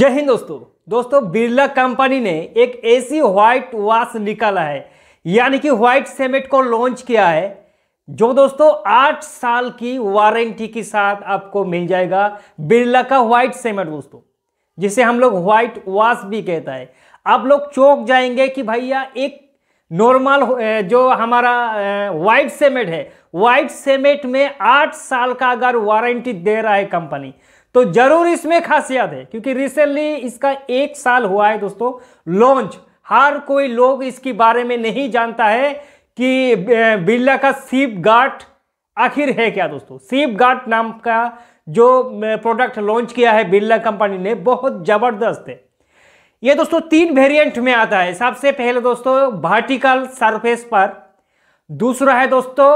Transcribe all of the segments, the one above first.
जय हिंद दोस्तों दोस्तों बिरला कंपनी ने एक ऐसी व्हाइट वॉश निकाला है यानी कि व्हाइट सीमेंट को लॉन्च किया है जो दोस्तों आठ साल की वारंटी के साथ आपको मिल जाएगा बिरला का व्हाइट सीमेंट दोस्तों जिसे हम लोग व्हाइट वॉश भी कहता है आप लोग चौक जाएंगे कि भैया एक नॉर्मल जो हमारा व्हाइट सीमेंट है व्हाइट सीमेंट में आठ साल का अगर वारंटी दे रहा है कंपनी तो जरूर इसमें खासियत है क्योंकि रिसेंटली इसका एक साल हुआ है दोस्तों लॉन्च हर कोई लोग इसके बारे में नहीं जानता है कि बिरला का सीप गार्ड आखिर है क्या दोस्तों सीप गार्ड नाम का जो प्रोडक्ट लॉन्च किया है बिरला कंपनी ने बहुत ज़बरदस्त है ये दोस्तों तीन वेरिएंट में आता है सबसे पहले दोस्तों वर्टिकल सरफेस पर दूसरा है दोस्तों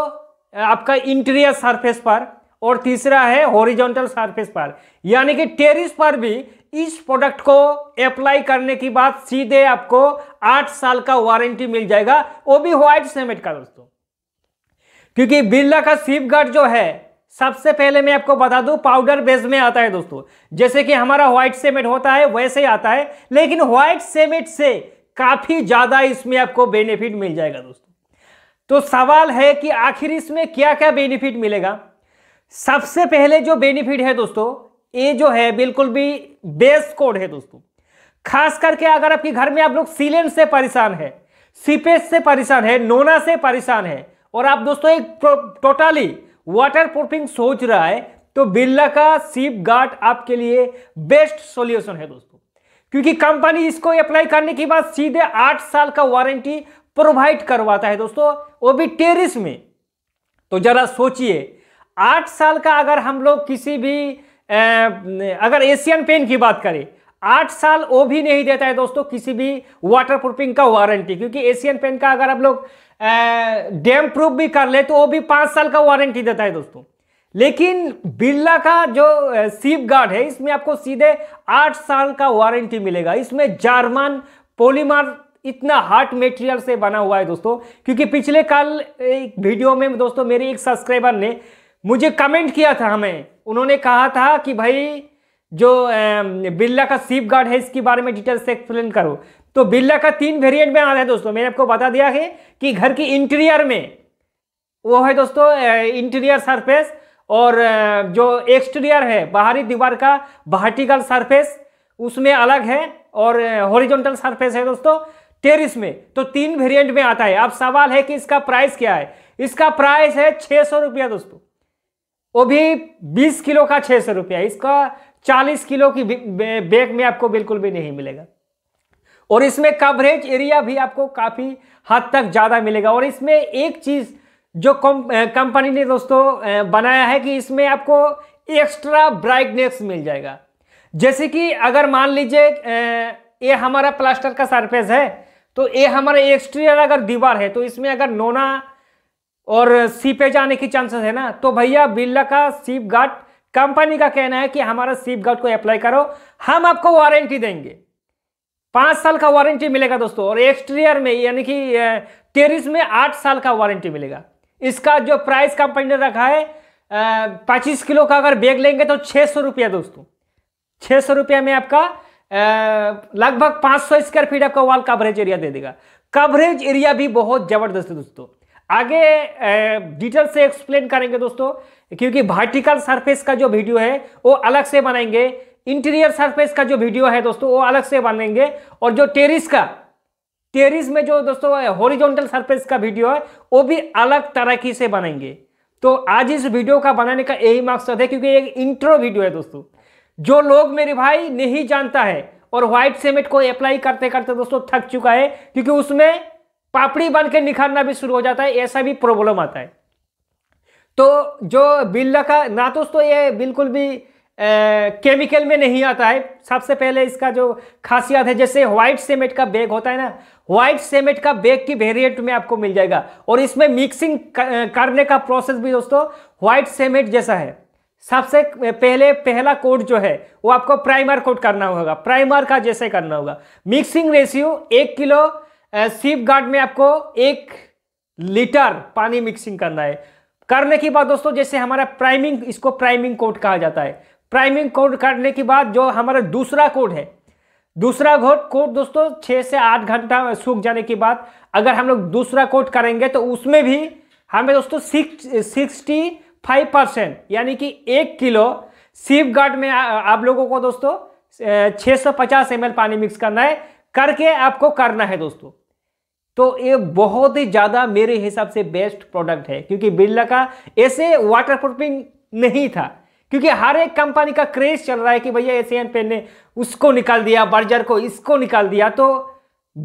आपका इंटीरियर सरफेस पर और तीसरा है हॉरिजॉन्टल सरफेस पर यानी कि टेरिस पर भी इस प्रोडक्ट को अप्लाई करने के बाद सीधे आपको आठ साल का वारंटी मिल जाएगा वो भी व्हाइट सीमेंट का दोस्तों क्योंकि बिरला का स्वीप गार्ड जो है सबसे पहले मैं आपको बता दूं पाउडर बेस में आता है दोस्तों जैसे कि हमारा व्हाइट सीमेंट होता है वैसे ही आता है लेकिन व्हाइट सीमेंट से काफी ज्यादा इसमें आपको बेनिफिट मिल जाएगा दोस्तों तो सवाल है कि आखिर इसमें क्या क्या बेनिफिट मिलेगा सबसे पहले जो बेनिफिट है दोस्तों ये जो है बिल्कुल भी बेस्ट कोड है दोस्तों खास करके अगर आपके घर में आप लोग सीलेंट से परेशान है सीपेज से परेशान है नोना से परेशान है और आप दोस्तों एक टोटली वाटर प्रूफिंग सोच रहा है तो बिरला का सीप गार्ड आपके लिए बेस्ट सॉल्यूशन है दोस्तों क्योंकि कंपनी इसको अप्लाई करने के बाद सीधे आठ साल का वारंटी प्रोवाइड करवाता है दोस्तों वो भी टेरिस में तो जरा सोचिए आठ साल का अगर हम लोग किसी भी अगर एशियन पेन की बात करें आठ साल वो भी नहीं देता है दोस्तों किसी भी वाटर प्रूफिंग का वारंटी क्योंकि एशियन पेन का अगर हम लोग डैम प्रूफ भी कर ले तो वो भी पाँच साल का वारंटी देता है दोस्तों लेकिन बिरला का जो सीप गार्ड है इसमें आपको सीधे आठ साल का वारंटी मिलेगा इसमें जार्मन पोलीमार इतना हार्ड मेटेरियल से बना हुआ है दोस्तों क्योंकि पिछले कल एक वीडियो में दोस्तों मेरे एक सब्सक्राइबर ने मुझे कमेंट किया था हमें उन्होंने कहा था कि भाई जो बिरला का सीप गार्ड है इसके बारे में डिटेल से एक्सप्लेन करो तो बिरला का तीन वेरिएंट में आ रहा है दोस्तों मैंने आपको बता दिया है कि घर की इंटीरियर में वो है दोस्तों इंटीरियर सरफेस और जो एक्सटीरियर है बाहरी दीवार का वर्टिकल सरफेस उसमें अलग है और हॉरिजॉन्टल सरफेस है दोस्तों टेरिस में तो तीन वेरिएंट में आता है अब सवाल है कि इसका प्राइस क्या है इसका प्राइस है छः सौ रुपया दोस्तों वो भी 20 किलो का छः सौ रुपया इसका 40 किलो की बैग में आपको बिल्कुल भी नहीं मिलेगा और इसमें कवरेज एरिया भी आपको काफ़ी हद तक ज़्यादा मिलेगा और इसमें एक चीज़ जो कंपनी ने दोस्तों बनाया है कि इसमें आपको एक्स्ट्रा ब्राइटनेस मिल जाएगा जैसे कि अगर मान लीजिए ये हमारा प्लास्टर का सरफेस है तो ये हमारा एक्सटीरियर अगर दीवार है तो इसमें अगर नोना और सी पे जाने की चांसेस है ना तो भैया बिरला का सीप गार्ड कंपनी का कहना है कि हमारा सीप गार्ड को अप्लाई करो हम आपको वारंटी देंगे पांच साल का वारंटी मिलेगा दोस्तों और एक्सटीरियर में यानी कि टेरिस में आठ साल का वारंटी मिलेगा इसका जो प्राइस कंपनी ने रखा है पच्चीस किलो का अगर बैग लेंगे तो छह सौ रुपया दोस्तों छह सौ रुपया में आपका लगभग पांच सौ स्क्वायर फीट आपका वॉल कवरेज एरिया दे देगा कवरेज एरिया भी बहुत ज़बरदस्त है दोस्तों आगे डिटेल से एक्सप्लेन करेंगे दोस्तों क्योंकि वर्टिकल सरफेस का जो वीडियो है वो अलग से बनाएंगे इंटीरियर सरफेस का जो वीडियो है दोस्तों वो अलग से बनाएंगे और जो टेरिस का टेरिस में जो दोस्तों हॉरिजॉन्टल सरफेस का वीडियो है वो भी अलग तरह की से बनाएंगे तो आज इस वीडियो का बनाने का यही मकसद है क्योंकि एक इंट्रो वीडियो है दोस्तों जो लोग मेरे भाई नहीं जानता है और व्हाइट सीमेंट को अप्लाई करते करते दोस्तों थक चुका है क्योंकि उसमें पापड़ी बांध के निखारना भी शुरू हो जाता है ऐसा भी प्रॉब्लम आता है तो जो बिल्ला का ना तो ये बिल्कुल भी केमिकल में नहीं आता है सबसे पहले इसका जो खासियत है जैसे व्हाइट सीमेंट का बैग होता है ना व्हाइट सीमेंट का बैग की वेरिएंट में आपको मिल जाएगा और इसमें मिक्सिंग करने का प्रोसेस भी दोस्तों व्हाइट सीमेंट जैसा है सबसे पहले पहला कोड जो है वो आपको प्राइमर कोड करना होगा प्राइमर का जैसे करना होगा मिक्सिंग रेशियो एक किलो सीप गार्ड में आपको एक लीटर पानी मिक्सिंग करना है करने के बाद दोस्तों जैसे हमारा प्राइमिंग इसको प्राइमिंग कोट कहा जाता है प्राइमिंग कोट करने के बाद जो हमारा दूसरा कोट है दूसरा घोट कोट दोस्तों छः से आठ घंटा सूख जाने के बाद अगर हम लोग दूसरा कोट करेंगे तो उसमें भी हमें दोस्तों सिक्स सिक्सटी फाइव परसेंट यानी कि एक किलो सीप गार्ड में आप लोगों को दोस्तों छः सौ पचास एम पानी मिक्स करना है करके आपको करना है दोस्तों तो ये बहुत ही ज़्यादा मेरे हिसाब से बेस्ट प्रोडक्ट है क्योंकि बिरला का ऐसे वाटर प्रूफिंग नहीं था क्योंकि हर एक कंपनी का क्रेज चल रहा है कि भैया एशियन पेन ने उसको निकाल दिया बर्जर को इसको निकाल दिया तो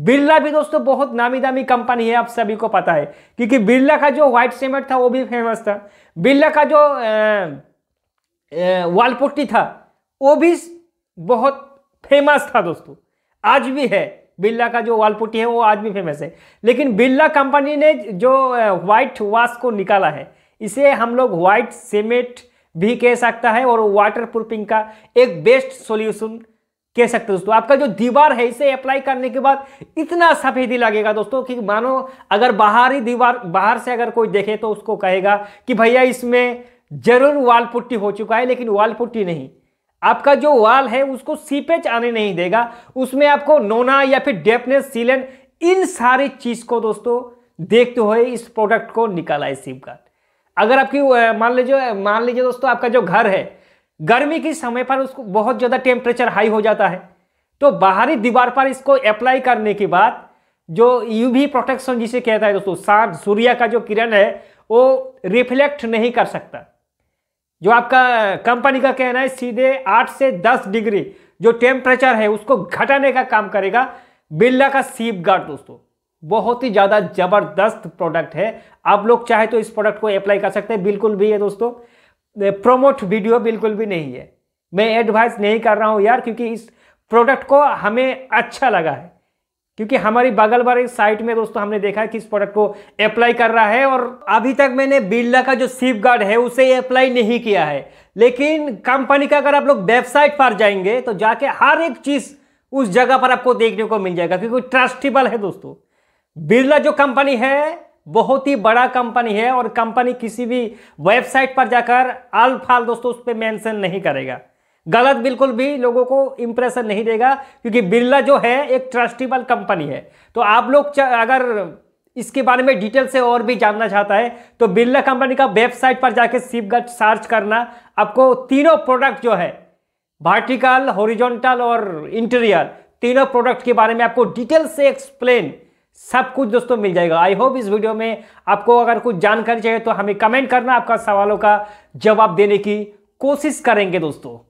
बिरला भी दोस्तों बहुत नामी दामी कंपनी है आप सभी को पता है क्योंकि बिरला का जो व्हाइट सीमेंट था वो भी फेमस था बिरला का जो वालपुट्टी था वो भी बहुत फेमस था दोस्तों आज भी है बिरला का जो वाल पुट्टी है वो आज भी फेमस है लेकिन बिरला कंपनी ने जो वाइट वाश को निकाला है इसे हम लोग वाइट सीमेंट भी कह सकता है और वाटर प्रूफिंग का एक बेस्ट सॉल्यूशन कह सकते दोस्तों आपका जो दीवार है इसे अप्लाई करने के बाद इतना सफेदी लगेगा दोस्तों कि मानो अगर बाहरी दीवार बाहर से अगर कोई देखे तो उसको कहेगा कि भैया इसमें जरूर वाल पुट्टी हो चुका है लेकिन वाल पुट्टी नहीं आपका जो वाल है उसको सीपेज आने नहीं देगा उसमें आपको नोना या फिर डेपनेस सीलन इन सारी चीज़ को दोस्तों देखते हुए इस प्रोडक्ट को निकाला है सिम कार्ड अगर आपकी मान लीजिए मान लीजिए दोस्तों आपका जो घर है गर्मी के समय पर उसको बहुत ज़्यादा टेम्परेचर हाई हो जाता है तो बाहरी दीवार पर इसको अप्लाई करने के बाद जो यूवी प्रोटेक्शन जिसे कहता है दोस्तों सान सूर्य का जो किरण है वो रिफ्लेक्ट नहीं कर सकता जो आपका कंपनी का कहना है सीधे आठ से दस डिग्री जो टेम्परेचर है उसको घटाने का काम करेगा बिरला का सीप गार्ड दोस्तों बहुत ही ज़्यादा जबरदस्त प्रोडक्ट है आप लोग चाहे तो इस प्रोडक्ट को अप्लाई कर सकते हैं बिल्कुल भी है दोस्तों प्रोमोट वीडियो बिल्कुल भी नहीं है मैं एडवाइस नहीं कर रहा हूँ यार क्योंकि इस प्रोडक्ट को हमें अच्छा लगा है क्योंकि हमारी बगल वाली साइट में दोस्तों हमने देखा कि इस प्रोडक्ट को अप्लाई कर रहा है और अभी तक मैंने बिरला का जो सिप गार्ड है उसे अप्लाई नहीं किया है लेकिन कंपनी का अगर आप लोग वेबसाइट पर जाएंगे तो जाके हर एक चीज़ उस जगह पर आपको देखने को मिल जाएगा क्योंकि ट्रस्टेबल है दोस्तों बिरला जो कंपनी है बहुत ही बड़ा कंपनी है और कंपनी किसी भी वेबसाइट पर जाकर अल फाल दोस्तों उस पर मैंसन नहीं करेगा गलत बिल्कुल भी लोगों को इंप्रेशन नहीं देगा क्योंकि बिरला जो है एक ट्रस्टेबल कंपनी है तो आप लोग अगर इसके बारे में डिटेल से और भी जानना चाहता है तो बिरला कंपनी का वेबसाइट पर जाके सिपगट सर्च करना आपको तीनों प्रोडक्ट जो है वर्टिकल हॉरिजॉन्टल और इंटीरियर तीनों प्रोडक्ट के बारे में आपको डिटेल से एक्सप्लेन सब कुछ दोस्तों मिल जाएगा आई होप इस वीडियो में आपको अगर कुछ जानकारी चाहिए तो हमें कमेंट करना आपका सवालों का जवाब देने की कोशिश करेंगे दोस्तों